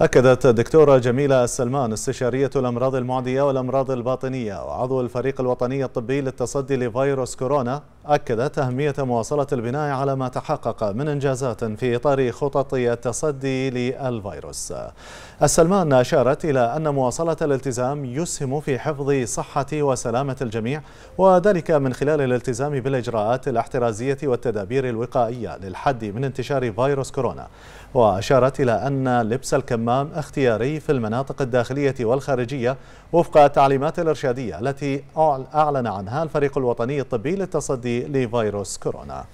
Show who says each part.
Speaker 1: أكدت
Speaker 2: الدكتورة جميلة السلمان استشارية الأمراض المعدية والأمراض الباطنية وعضو الفريق الوطني الطبي للتصدي لفيروس كورونا أكدت أهمية مواصلة البناء على ما تحقق من إنجازات في إطار خطط التصدي للفيروس السلمان أشارت إلى أن مواصلة الالتزام يسهم في حفظ صحة وسلامة الجميع وذلك من خلال الالتزام بالإجراءات الاحترازية والتدابير الوقائية للحد من انتشار فيروس كورونا وأشارت إلى أن لبس الكمام اختياري في المناطق الداخلية والخارجية وفق التعليمات الإرشادية التي أعلن عنها الفريق الوطني الطبي للتصدي لفيروس كورونا